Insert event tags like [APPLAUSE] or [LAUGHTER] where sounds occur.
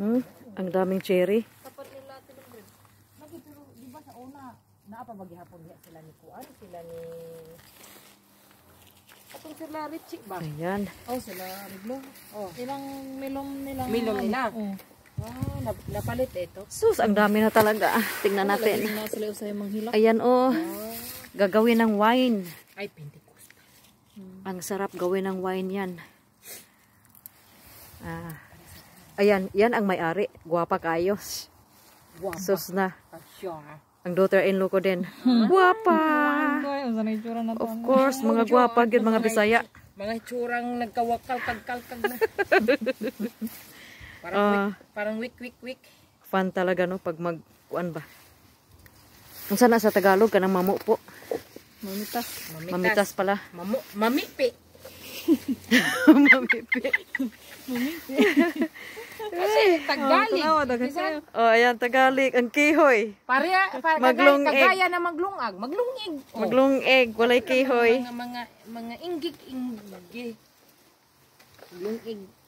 Hmm? Ang daming cherry. Tapat nila tinugod. Nagituro, di ba sa una, hapon niya sila ni Kuan, sila ni... Atong sila Richie ba? Ayan. Oh, sila Riglo. Oh. Ilang milom nila. Milom nila. Oh. Wow, ah, nap napalit ito. Sus, ang dami na talaga. Tingnan oh, natin. Na sila sa manghilak. Ayan oh. oh. Gagawin ng wine. Ay, Pentecostal. Hmm. Ang sarap gawin ng wine yan. Ayan, yan ang may-ari. Guwapa kayos. Guwapa. Sus na. Ang daughter-in-law ko din. [LAUGHS] Guwapa! of course, mga guwapa, yun mga bisaya. Mga itsurang nagkawakal-kagkalkag na. [LAUGHS] parang, uh, ah. week, parang week, week, Fun talaga, no? Pag mag-kuan ba? Kung sana sa Tagalog kanang ng mamu po. Mamitas. Mamitas, Mamitas pala. Mamu, mamipi. [LAUGHS] mamipi. mamipi. Tagalig. Oh, Bisan, oh ayan, Tagalig. Ang kihoy. Pare, pare, maglung kagaya na maglungag. Maglungig. Oh. Maglungig, walay kihoy. Mga, mga, mga ingig. inggik Maglungig.